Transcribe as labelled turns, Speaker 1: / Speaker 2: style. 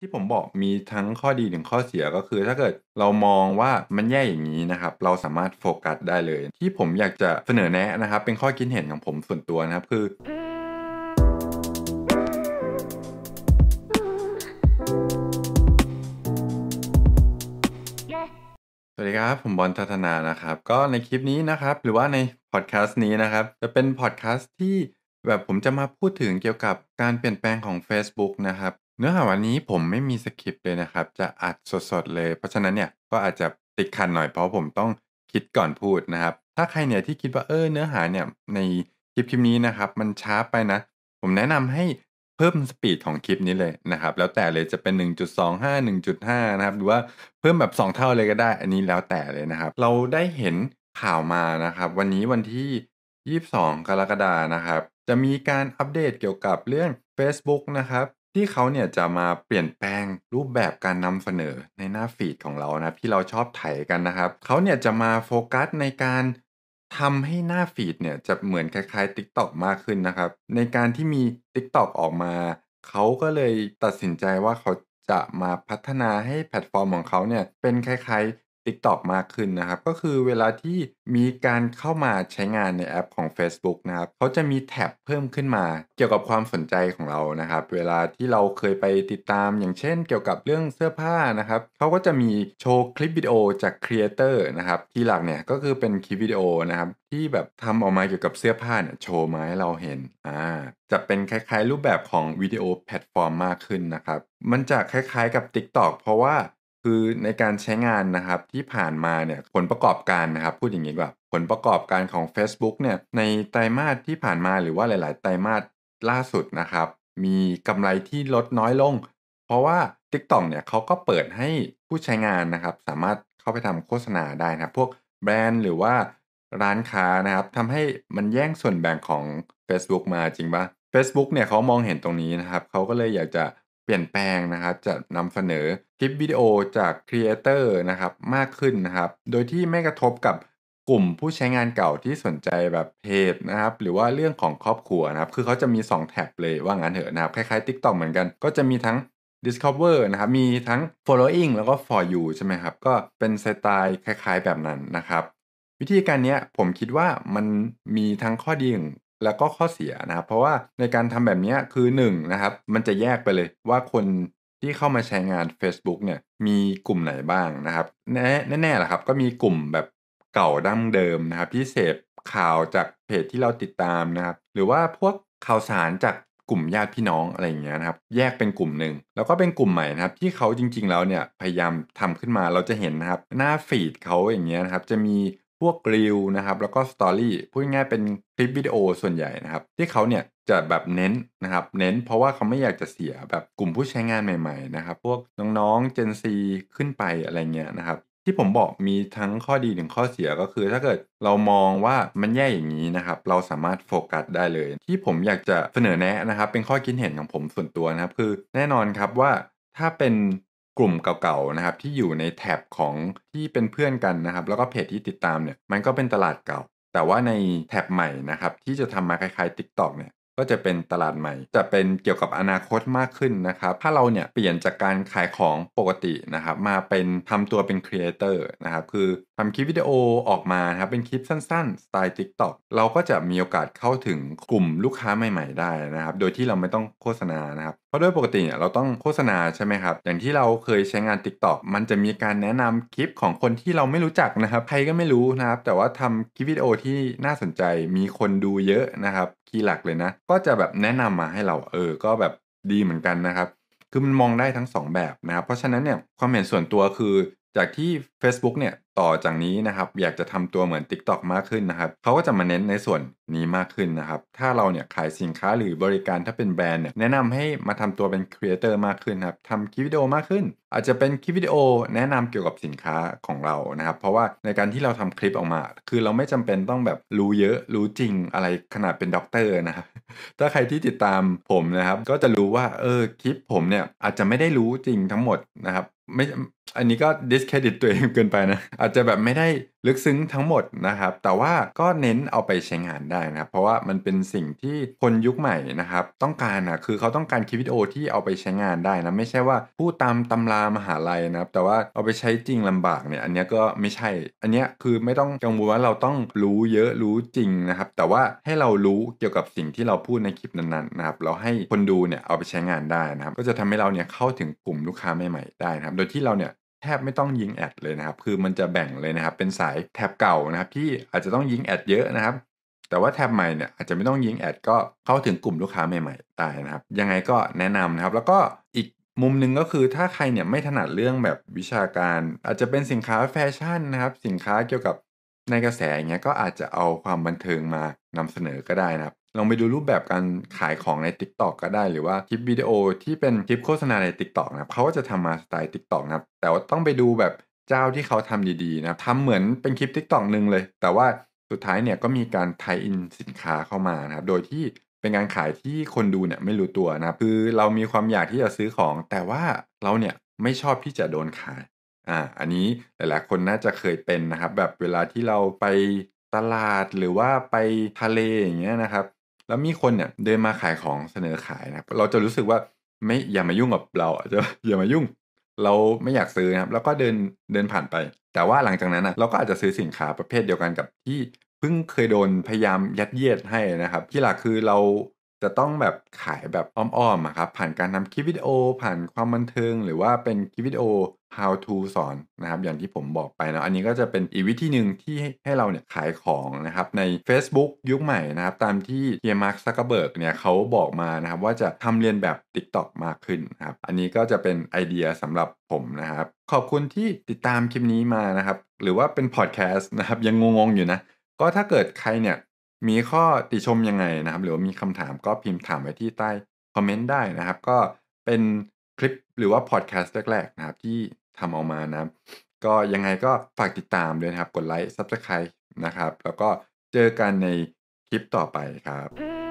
Speaker 1: ที่ผมบอกมีทั้งข้อดีถึงข้อเสียก็คือ ถ้าเกิดเรามองว่ามันแย่อย่างนี้นะครับ เราสามารถโฟกัสได้เลย ที่ผมอยากจะเสนอแนะนะครับ เป็นข้อคิดเห็นของผมส่วนตัวนะครับคือ สวัสดีครับ ผมบอลทัศนานะครับ ก็ในคลิปนี้นะครับ หรือว่าในพอดแคสต์นี้นะครับ จะเป็นพอดแคสต์ที่แบบผมจะมาพูดถึงเกี่ยวกับการเปลี่ยนแปลงของ Facebook นะครับเนื้อหาวันนี้ผมไม่มีสคริปต์เลยนะครับ จะอัดสดๆเลย เพราะฉะนั้นเนี่ยก็อาจจะติดขัดหน่อยเพราะผมต้องคิดก่อนพูดนะครับ ถ้าใครเนี่ยที่คิดว่าเออเนื้อหาเนี่ยในคลิปคลิปนี้นะครับ มันช้าไปนะผมแนะนำให้เพิ่มสปีดของคลิปนี้เลยนะครับแล้วแต่เลยจะเป็น 1.25 1.5 นะครับ หรือว่าเพิ่มแบบ 2 เท่าเลยก็ได้อันนี้แล้วแต่เลยนะครับ เราได้เห็นข่าวมานะครับ วันนี้วันที่ 22 กรกฎานะครับ จะมีการอัปเดตเกี่ยวกับเรื่อง Facebook นะครับที่เขาเนี่ยจะมาเปลี่ยนแปลงรูปแบบการนำเสนอในหน้าฟีดของเรานะที่เราชอบไถกันนะครับ เขาเนี่ยจะมาโฟกัสในการทำให้หน้าฟีดเนี่ยจะเหมือนคล้ายๆ t i k t o กมากขึ้นนะครับ ในการที่มี t i k t o กออกมาเขาก็เลยตัดสินใจว่าเขาจะมาพัฒนาให้แพลตฟอร์มของเขาเนี่ยเป็นคล้ายๆ TikTok มากขึ้นนะครับก็คือเวลาที่มีการเข้ามาใช้งานในแอปของ Facebook นะครับเขาจะมีแท็บเพิ่มขึ้นมาเกี่ยวกับความสนใจของเรานะครับเวลาที่เราเคยไปติดตามอย่างเช่น เกี่ยวกับเรื่องเสื้อผ้านะครับเขาก็จะมีโชว์คลิปวิดีโอจากครีเอเตอร์นะครับที่หลักเนี่ยก็คือเป็นคลิปวิดีโอนะครับที่แบบทำออกมาเกี่ยวกับเสื้อผ้าเนี่ยโชว์มาให้เราเห็นอ่าจะเป็นคล้ายๆ รูปแบบของวิดีโอแพลตฟอร์มมากขึ้นนะครับมันจะคล้ายๆกับ TikTok เพราะว่าคือในการใช้งานนะครับที่ผ่านมาเนี่ยผลประกอบการนะครับพูดอย่างนี้ว่า ผลประกอบการของ Facebook เนี่ย ในไตรมาสที่ผ่านมาหรือว่าหลายๆไตรมาสล่าสุดนะครับ มีกำไรที่ลดน้อยลง เพราะว่า TikTok เนี่ยเขาก็เปิดให้ผู้ใช้งานนะครับ สามารถเข้าไปทำโฆษณาได้นะครับพวกแบรนด์หรือว่าร้านค้านะครับทำให้มันแย่งส่วนแบ่งของ Facebook มาจริงปะ Facebook เนี่ยเขามองเห็นตรงนี้นะครับเขาก็เลยอยากจะเปลี่ยนแปลงนะครับ จะนำเสนอคลิปวิดีโอจากครีเอเตอร์นะครับมากขึ้นนะครับ โดยที่ไม่กระทบกับกลุ่มผู้ใช้งานเก่าที่สนใจแบบเพจนะครับ หรือว่าเรื่องของครอบครัวนะครับ คือเขาจะมี 2 แท็บเลยว่างั้นเถอะนะครับ คล้ายๆ TikTok เหมือนกันก็จะมีทั้ง Discover นะครับ มีทั้ง following แล้วก็ for you ใช่ไหมครับ ก็เป็นสไตล์คล้ายๆแบบนั้นนะครับ วิธีการนี้ผมคิดว่ามันมีทั้งข้อดีแล้วก็ข้อเสียนะครับ เพราะว่าในการทำแบบนี้คือ1นนะครับ มันจะแยกไปเลยว่าคนที่เข้ามาใช้งาน Facebook เนี่ย มีกลุ่มไหนบ้างนะครับแน่แน่แหละครับ ก็มีกลุ่มแบบเก่าดั้งเดิมนะครับที่เสพข่าวจากเพจที่เราติดตามนะครับ หรือว่าพวกข่าวสารจากกลุ่มญาติพี่น้องอะไรอย่างเงี้ยนะครับ แยกเป็นกลุ่มหนึ่งแล้วก็เป็นกลุ่มใหม่นะครับที่เขาจริงๆ แล้วเนี่ยพยายามทำขึ้นมาเราจะเห็นนะครับ หน้าฟีดเขาอย่างเงี้ยนะครับจะมีพวกรีวนะครับแล้วก็สตอรี่พูดง่ายเป็นคลิปวิดีโอส่วนใหญ่นะครับ ที่เขาเนี่ยจะแบบเน้นนะครับเน้นเพราะว่าเขาไม่อยากจะเสียแบบกลุ่มผู้ใช้งานใหม่ ๆนะครับ พวกน้องๆเจนซีขึ้นไปอะไรเงี้ยนะครับ ที่ผมบอกมีทั้งข้อดีถึงข้อเสียก็คือถ้าเกิดเรามองว่ามันแย่อย่างนี้นะครับ เราสามารถโฟกัสได้เลยที่ผมอยากจะเสนอแนะนะครับเป็นข้อคิดเห็นของผมส่วนตัวนะครับคือแน่นอนครับว่าถ้าเป็นกลุ่มเก่าๆ นะครับ ที่อยู่ในแท็บของที่เป็นเพื่อนกันนะครับ แล้วก็เพจที่ติดตามเนี่ย มันก็เป็นตลาดเก่า แต่ว่าในแท็บใหม่นะครับ ที่จะทำมาคล้ายๆ Tik t o กเนี่ยก็จะเป็นตลาดใหม่ จะเป็นเกี่ยวกับอนาคตมากขึ้นนะครับ ถ้าเราเนี่ยเปลี่ยนจากการขายของปกตินะครับ มาเป็นทำตัวเป็นครีเอเตอร์นะครับ คือทำคลิปวิดีโอ ออกมาครับเป็นคลิปสั้นๆสไตล์ Tik t o อกเราก็จะมีโอกาสเข้าถึงกลุ่มลูกค้าใหม่ ๆ ได้นะครับ โดยที่เราไม่ต้องโฆษณานะครับ เพราะด้วยปกติเนี่ยเราต้องโฆษณาใช่ไหมครับ อย่างที่เราเคยใช้งาน Tik t o อกมันจะมีการแนะนำคลิปของคนที่เราไม่รู้จักนะครับ ใครก็ไม่รู้นะครับ แต่ว่าทำคลิปวิดีโอที่น่าสนใจ มีคนดูเยอะนะครับคีย์หลักเลยนะ ก็จะแบบแนะนำมาให้เรา เออ ก็แบบดีเหมือนกันนะครับ คือมันมองได้ทั้ง2แบบนะครับเพราะฉะนั้นเนี่ยความเห็นส่วนตัวคือจากที่ Facebook เนี่ยต่อจากนี้นะครับ อยากจะทำตัวเหมือน TikTok มากขึ้นนะครับเขาก็จะมาเน้นในส่วนนี้มากขึ้นนะครับ ถ้าเราเนี่ยขายสินค้าหรือบริการถ้าเป็นแบรนด์เนี่ยแนะนำให้มาทำตัวเป็นครีเอเตอร์มากขึ้นครับทำคลิปวิดีโอมากขึ้น อาจจะเป็นคลิปวิดีโอ แนะนำเกี่ยวกับสินค้าของเรานะครับเพราะว่าในการที่เราทำคลิปออกมา คือเราไม่จำเป็นต้องแบบรู้เยอะรู้จริงอะไรขนาดเป็นด็อกเตอร์นะครับถ้าใครที่ติดตามผมนะครับก็จะรู้ว่าเออคลิปผมเนี่ยอาจจะไม่ได้รู้จริงทั้งหมดนะครับไม่อันนี้ก็ดิสเครดิตตัวเองเกินไปนะอาจจะแบบไม่ได้ลึกซึ้งทั้งหมดนะครับแต่ว่าก็เน้นเอาไปใช้งานได้นะครับเพราะว่ามันเป็นสิ่งที่คนยุคใหม่นะครับต้องการนะคือเขาต้องการคลิปวิดีโอที่เอาไปใช้งานได้นะไม่ใช่ว่าพูดตามตำรามหาลัยนะครับแต่ว่าเอาไปใช้จริงลำบากเนี่ยอันนี้ก็ไม่ใช่ อันนี้คือไม่ต้องกังวลว่าเราต้องรู้เยอะรู้จริงนะครับแต่ว่าให้เรารู้เกี่ยวกับสิ่งที่เราพูดในคลิปนั้นๆนะครับเราให้คนดูเนี่ยเอาไปใช้งานได้นะครับก็จะทำให้เราเนี่ยเข้าถึงกลุ่มลูกค้าใหม่ๆได้นะครับ โดยที่เราเนี่ยแทบไม่ต้องยิงแอดเลยนะครับ คือมันจะแบ่งเลยนะครับ เป็นสายแท็บเก่านะครับ ที่อาจจะต้องยิงแอดเยอะนะครับ แต่ว่าแท็บใหม่เนี่ย อาจจะไม่ต้องยิงแอดก็เข้าถึงกลุ่มลูกค้าใหม่ๆได้นะครับ ยังไงก็แนะนำนะครับ แล้วก็อีกมุมหนึ่งก็คือถ้าใครเนี่ยไม่ถนัดเรื่องแบบวิชาการ อาจจะเป็นสินค้าแฟชั่นนะครับ สินค้าเกี่ยวกับในกระแสอย่างเงี้ยก็อาจจะเอาความบันเทิงมานำเสนอก็ได้นะครับลองไปดูรูปแบบการขายของใน Tik t o อกก็ได้ หรือว่าคลิปวิดีโอที่เป็นคลิปโฆษณาใน Tik t o อกนะครับเขาก็จะทำมาสไตล์ Tik t o อกนะครับ แต่ว่าต้องไปดูแบบเจ้าที่เขาทำดีๆนะทำเหมือนเป็นคลิป Tik t o อกหนึ่งเลย แต่ว่าสุดท้ายเนี่ยก็มีการไทยอินสินค้าเข้ามานะครับโดยที่เป็นการขายที่คนดูเนี่ยไม่รู้ตัวนะคือเรามีความอยากที่จะซื้อของ แต่ว่าเราเนี่ยไม่ชอบที่จะโดนขาย อ่า อันนี้หลายๆคนน่าจะเคยเป็นนะครับแบบเวลาที่เราไปตลาดหรือว่าไปทะเลอย่างเงี้ยนะครับแล้วมีคนเนี่ยเดินมาขายของเสนอขายนะรเราจะรู้สึกว่าไม่อย่ามายุ่งกับเราจะอย่ามายุ่ง เราไม่อยากซื้อนะครับแล้วก็เดินเดินผ่านไป แต่ว่าหลังจากนั้นนะเราก็อาจจะซื้อสินค้าประเภทเดียวกันกับที่เพิ่งเคยโดนพยายามยัดเยียดให้นะครับ ที่หลักคือเราจะต้องแบบขายแบบอ้อมๆครับผ่านการทำคลิปวิดีโอผ่านความบันเทิงหรือว่าเป็นคลิปวิดีโอ how to สอนนะครับอย่างที่ผมบอกไปนะอันนี้ก็จะเป็นอีกวิธีหนึ่งที่ให้เราเนี่ยขายของนะครับใน Facebook ยุคใหม่นะครับตามที่เฮียมาร์คซักเบิร์กเนี่ยเขาบอกมานะครับว่าจะทำเรียนแบบ TikTok มากขึ้น นะครับอันนี้ก็จะเป็นไอเดียสำหรับผมนะครับ ขอบคุณที่ติดตามคลิปนี้มานะครับ หรือว่าเป็นพอดแคสต์นะครับ ยังงงๆอยู่นะ ก็ถ้าเกิดใครเนี่ย มีข้อติชมยังไงนะครับ หรือว่ามีคำถามก็พิมพ์ถามไว้ที่ใต้คอมเมนต์ได้นะครับ ก็เป็นคลิปหรือว่าพอดแคสต์แรกๆ นะครับที่ทำออกมานะ ก็ยังไงก็ฝากติดตามด้วยนะครับ กดไลค์ซับสไครต์นะครับ แล้วก็เจอกันในคลิปต่อไปครับ